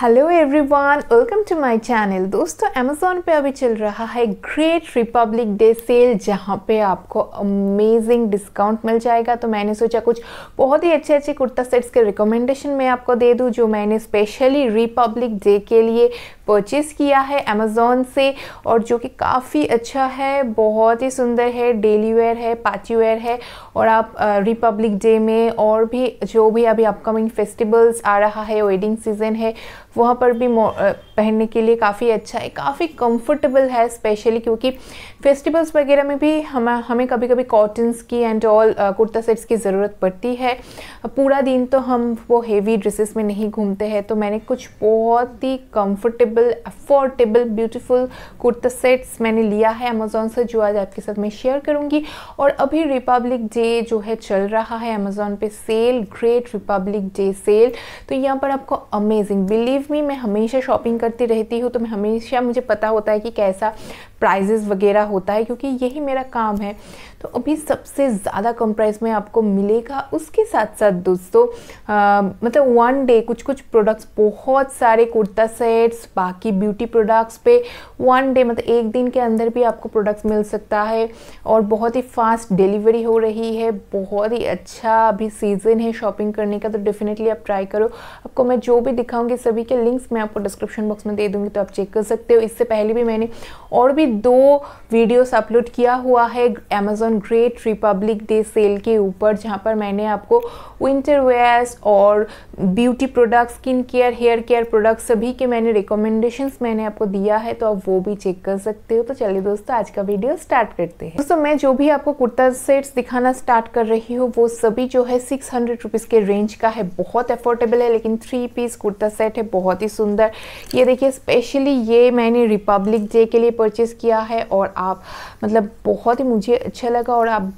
hello everyone welcome to my channel दोस्तों Amazon पे अभी चल रहा है ग्रेट रिपब्लिक डे सेल जहाँ पे आपको अमेजिंग डिस्काउंट मिल जाएगा तो मैंने सोचा कुछ बहुत ही अच्छे अच्छे कुर्ता सेट्स के रिकमेंडेशन मैं आपको दे दूँ जो मैंने स्पेशली रिपब्लिक डे के लिए परचेस किया है अमेज़ोन से और जो कि काफ़ी अच्छा है बहुत ही सुंदर है डेली वेयर है पार्टी वेयर है और आप रिपब्लिक डे में और भी जो भी अभी अपकमिंग फेस्टिवल्स आ रहा है वेडिंग सीजन है वहाँ पर भी पहनने के लिए काफ़ी अच्छा है काफ़ी कंफर्टेबल है स्पेशली क्योंकि फेस्टिवल्स वगैरह में भी हम हमें कभी कभी कॉटन्स की एंड ऑल कुर्ता सेट्स की ज़रूरत पड़ती है पूरा दिन तो हम वो हेवी ड्रेसेस में नहीं घूमते हैं तो मैंने कुछ बहुत ही comfortable affordable beautiful kurta sets मैंने लिया है अमेज़ोन से जो आज आपके साथ मैं शेयर करूँगी और अभी रिपब्लिक डे जो है चल रहा है अमेज़ोन पर sale great republic day sale तो यहाँ पर आपको अमेजिंग बिलीव मी मैं हमेशा शॉपिंग करती रहती हूँ तो मैं हमेशा मुझे पता होता है कि कैसा प्राइजेज़ वगैरह होता है क्योंकि यही मेरा काम है तो अभी सबसे ज़्यादा कम प्राइस में आपको मिलेगा उसके साथ साथ दोस्तों मतलब वन डे कुछ कुछ प्रोडक्ट्स बहुत सारे कुर्ता सेट्स बाकी ब्यूटी प्रोडक्ट्स पे वन डे मतलब एक दिन के अंदर भी आपको प्रोडक्ट्स मिल सकता है और बहुत ही फास्ट डिलीवरी हो रही है बहुत ही अच्छा अभी सीज़न है शॉपिंग करने का तो डेफिनेटली आप ट्राई करो आपको मैं जो भी दिखाऊंगी सभी के लिंक्स मैं आपको डिस्क्रिप्शन बॉक्स में दे दूँगी तो आप चेक कर सकते हो इससे पहले भी मैंने और भी दो वीडियोस अपलोड किया हुआ है Amazon great republic day sale के ऊपर जहाँ पर मैंने आपको विंटर वेयर्स और beauty products skin care hair care products सभी के मैंने रिकमेंडेशंस मैंने आपको दिया है तो आप वो भी चेक कर सकते हो तो चलिए दोस्तों आज का वीडियो स्टार्ट करते हैं दोस्तों मैं जो भी आपको कुर्ता सेट्स दिखाना स्टार्ट कर रही हूँ वो सभी जो है सिक्स हंड्रेड के रेंज का है बहुत अफोर्डेबल है लेकिन थ्री पीस कुर्ता सेट है बहुत ही सुंदर ये देखिए स्पेशली ये मैंने रिपब्लिक डे के लिए परचेज किया है और आप मतलब बहुत ही मुझे अच्छा लगा और आप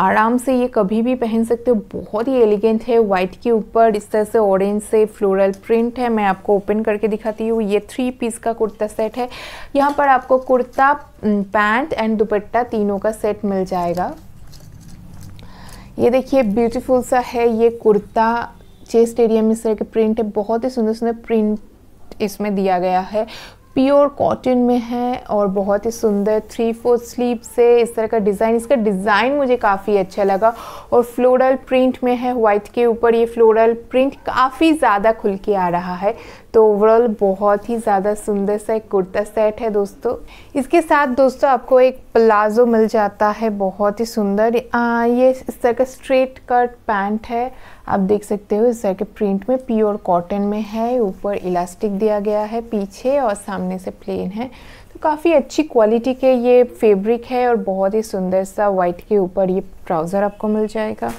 आराम से ये कभी भी पहन सकते हो बहुत ही एलिगेंट है वाइट के ऊपर इस तरह से ऑरेंज से फ्लोरल प्रिंट है मैं आपको ओपन करके दिखाती हूँ ये थ्री पीस का कुर्ता सेट है यहाँ पर आपको कुर्ता पैंट एंड दुपट्टा तीनों का सेट मिल जाएगा ये देखिए ब्यूटीफुल सा है ये कुर्ता चेस्ट एरिया में इस तरह के प्रिंट है बहुत ही सुंदर सुंदर प्रिंट इसमें दिया गया है प्योर कॉटन में है और बहुत ही सुंदर थ्री फोर स्लीव से इस तरह का डिज़ाइन इसका डिज़ाइन मुझे काफ़ी अच्छा लगा और फ्लोरल प्रिंट में है वाइट के ऊपर ये फ्लोरल प्रिंट काफ़ी ज़्यादा खुल के आ रहा है तो ओवरऑल बहुत ही ज़्यादा सुंदर सा एक कुर्ता सेट है दोस्तों इसके साथ दोस्तों आपको एक प्लाजो मिल जाता है बहुत ही सुंदर आ, ये इस तरह का स्ट्रेट कट पैंट है आप देख सकते हो इस तरह के प्रिंट में प्योर कॉटन में है ऊपर इलास्टिक दिया गया है पीछे और सामने से प्लेन है तो काफ़ी अच्छी क्वालिटी के ये फेब्रिक है और बहुत ही सुंदर सा वाइट के ऊपर ये ट्राउज़र आपको मिल जाएगा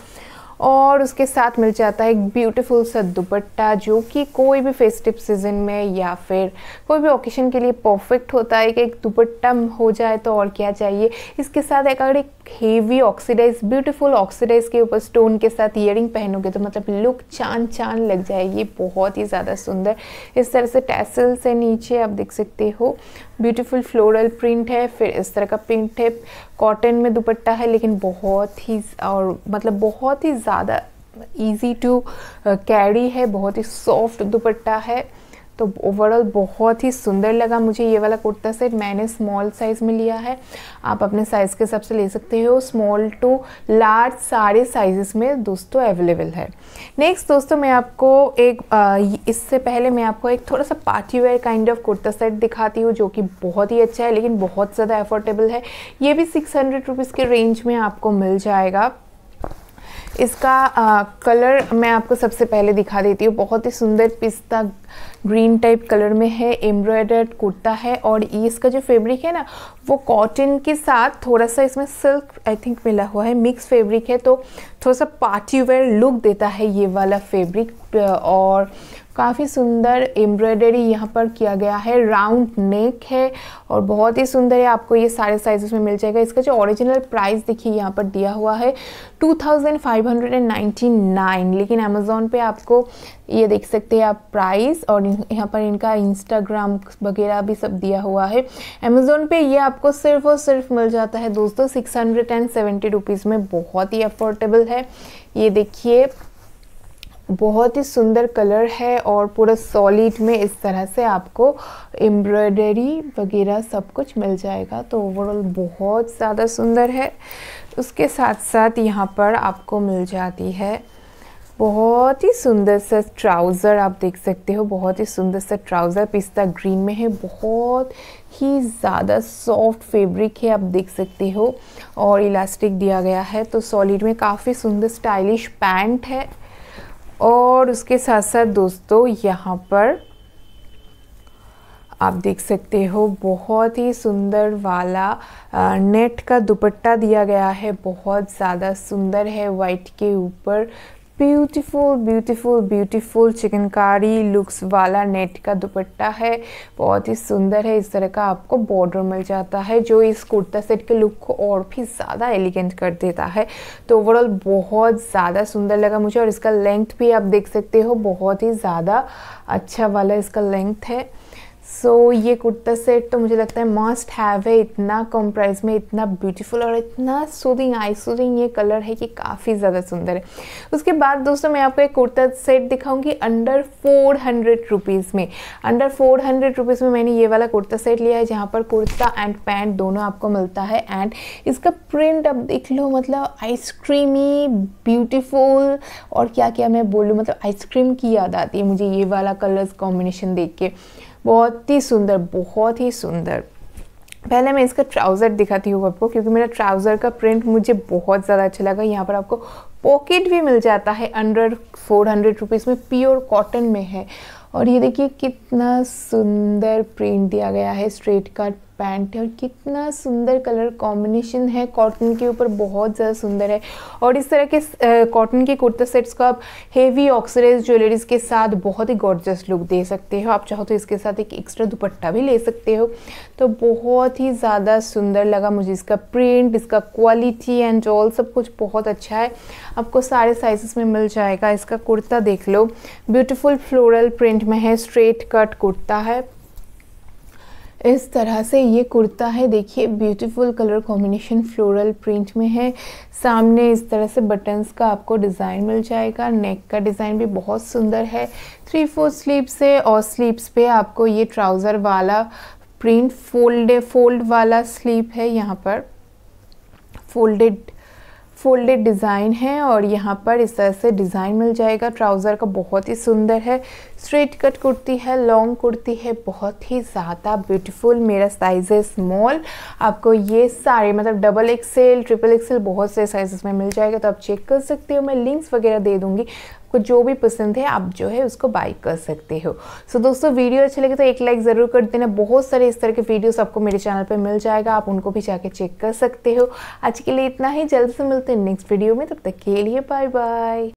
और उसके साथ मिल जाता है एक ब्यूटीफुल सा दुपट्टा जो कि कोई भी फेस्टिव सीजन में या फिर कोई भी ओकेशन के लिए परफेक्ट होता है कि एक दुपट्टा हो जाए तो और क्या चाहिए इसके साथ एक अगर एक हेवी ऑक्सीडाइज ब्यूटीफुल ऑक्सीडाइज के ऊपर स्टोन के साथ ईयरिंग पहनोगे तो मतलब लुक चांद चांद लग जाएगी बहुत ही ज़्यादा सुंदर इस तरह से टैसल से नीचे आप देख सकते हो ब्यूटीफुल फ्लोरल प्रिंट है फिर इस तरह का प्रिंट है कॉटन में दुपट्टा है लेकिन बहुत ही और मतलब बहुत ही ज़्यादा ईजी टू कैरी है बहुत ही सॉफ्ट दुपट्टा है तो ओवरऑल बहुत ही सुंदर लगा मुझे ये वाला कुर्ता सेट मैंने स्मॉल साइज़ में लिया है आप अपने साइज़ के हिसाब से ले सकते हो स्मॉल टू लार्ज सारे साइजेस में दोस्तों अवेलेबल है नेक्स्ट दोस्तों मैं आपको एक इससे पहले मैं आपको एक थोड़ा सा party wear kind of kurta set दिखाती हूँ जो कि बहुत ही अच्छा है लेकिन बहुत ज़्यादा एफोर्डेबल है ये भी सिक्स हंड्रेड रुपीज़ के रेंज में आपको मिल जाएगा इसका आ, कलर मैं आपको सबसे पहले दिखा देती हूँ बहुत ही सुंदर पिस्ता ग्रीन टाइप कलर में है एम्ब्रॉयडर्ड कुर्ता है और ये इसका जो फैब्रिक है ना वो कॉटन के साथ थोड़ा सा इसमें सिल्क आई थिंक मिला हुआ है मिक्स फैब्रिक है तो थोड़ा सा पार्टी वेयर लुक देता है ये वाला फैब्रिक और काफ़ी सुंदर एम्ब्रॉयडरी यहाँ पर किया गया है राउंड नेक है और बहुत ही सुंदर है आपको ये सारे साइजेस में मिल जाएगा इसका जो ओरिजिनल प्राइस देखिए यहाँ पर दिया हुआ है 2599 लेकिन अमेज़ोन पे आपको ये देख सकते हैं आप प्राइस और यहाँ पर इनका इंस्टाग्राम वगैरह भी सब दिया हुआ है अमेज़ोन पे ये आपको सिर्फ और सिर्फ मिल जाता है दोस्तों six hundred and seventy rupees में बहुत ही अफोर्डेबल है ये देखिए बहुत ही सुंदर कलर है और पूरा सॉलिड में इस तरह से आपको एम्ब्रॉयडरी वगैरह सब कुछ मिल जाएगा तो ओवरऑल बहुत ज़्यादा सुंदर है उसके साथ साथ यहाँ पर आपको मिल जाती है बहुत ही सुंदर सा ट्राउज़र आप देख सकते हो बहुत ही सुंदर सा ट्राउज़र पिस्ता ग्रीन में है बहुत ही ज़्यादा सॉफ्ट फैब्रिक है आप देख सकते हो और इलास्टिक दिया गया है तो सॉलिड में काफ़ी सुंदर स्टाइलिश पैंट है और उसके साथ साथ दोस्तों यहाँ पर आप देख सकते हो बहुत ही सुंदर वाला नेट का दुपट्टा दिया गया है बहुत ज़्यादा सुंदर है वाइट के ऊपर beautiful beautiful beautiful chikankari looks वाला नेट का दुपट्टा है बहुत ही सुंदर है इस तरह का आपको बॉर्डर मिल जाता है जो इस कुर्ता सेट के लुक को और भी ज़्यादा एलिगेंट कर देता है तो ओवरऑल बहुत ज़्यादा सुंदर लगा मुझे और इसका लेंथ भी आप देख सकते हो बहुत ही ज़्यादा अच्छा वाला इसका लेंथ है सो so, ये कुर्ता सेट तो मुझे लगता है मस्ट हैव है इतना कम प्राइस में इतना ब्यूटीफुल और इतना सूदिंग आई सूदिंग ये कलर है कि काफ़ी ज़्यादा सुंदर है उसके बाद दोस्तों मैं आपको एक कुर्ता सेट दिखाऊंगी अंडर फोर हंड्रेड रुपीज़ में अंडर फोर हंड्रेड रुपीज़ में मैंने ये वाला कुर्ता सेट लिया है जहाँ पर कुर्ता एंड पैंट दोनों आपको मिलता है एंड इसका प्रिंट अब देख लो मतलब आइसक्रीमी ब्यूटीफुल और क्या क्या मैं बोलूँ मतलब आइसक्रीम की याद आती है मुझे ये वाला कलर्स कॉम्बिनेशन देख के बहुत ही सुंदर बहुत ही सुंदर पहले मैं इसका ट्राउज़र दिखाती हूँ आपको क्योंकि मेरा ट्राउज़र का प्रिंट मुझे बहुत ज़्यादा अच्छा लगा यहाँ पर आपको पॉकेट भी मिल जाता है अंडर फोर हंड्रेड रुपीज़ में प्योर कॉटन में है और ये देखिए कितना सुंदर प्रिंट दिया गया है स्ट्रेट कट पैंट है और कितना सुंदर कलर कॉम्बिनेशन है कॉटन के ऊपर बहुत ज़्यादा सुंदर है और इस तरह के कॉटन के कुर्ता सेट्स को आप हेवी ऑक्सीडाइज ज्वेलरीज के साथ बहुत ही गॉर्जस लुक दे सकते हो आप चाहो तो इसके साथ एक एक्स्ट्रा दुपट्टा भी ले सकते हो तो बहुत ही ज़्यादा सुंदर लगा मुझे इसका प्रिंट इसका क्वालिटी एंड ऑल सब कुछ बहुत अच्छा है आपको सारे साइज़ में मिल जाएगा इसका कुर्ता देख लो ब्यूटिफुल फ्लोरल प्रिंट में है स्ट्रेट कट कुर्ता है इस तरह से ये कुर्ता है देखिए beautiful colour combination floral print में है सामने इस तरह से बटन्स का आपको डिज़ाइन मिल जाएगा नेक का डिज़ाइन भी बहुत सुंदर है थ्री फोर स्लीव्स है और स्लीव्स पे आपको ये ट्राउज़र वाला प्रिंट फोल्ड फोल्ड वाला स्लीप है यहाँ पर फोल्डेड फोल्डेड डिज़ाइन है और यहाँ पर इस तरह से डिज़ाइन मिल जाएगा ट्राउज़र का बहुत ही सुंदर है स्ट्रेट कट कुर्ती है लॉन्ग कुर्ती है बहुत ही ज़्यादा ब्यूटीफुल मेरा साइज़ है स्मॉल आपको ये सारे मतलब डबल एक्सेल ट्रिपल एक्सेल बहुत से साइज़ में मिल जाएगा तो आप चेक कर सकते हो मैं लिंक्स वगैरह दे दूँगी आपको जो भी पसंद है आप जो है उसको बाई कर सकते हो सो so, दोस्तों वीडियो अच्छे लगे तो एक लाइक ज़रूर कर देना बहुत सारे इस तरह के वीडियोस आपको मेरे चैनल पर मिल जाएगा आप उनको भी जाके चेक कर सकते हो आज के लिए इतना ही जल्द से मिलते हैं नेक्स्ट वीडियो में तब तक के लिए बाय बाय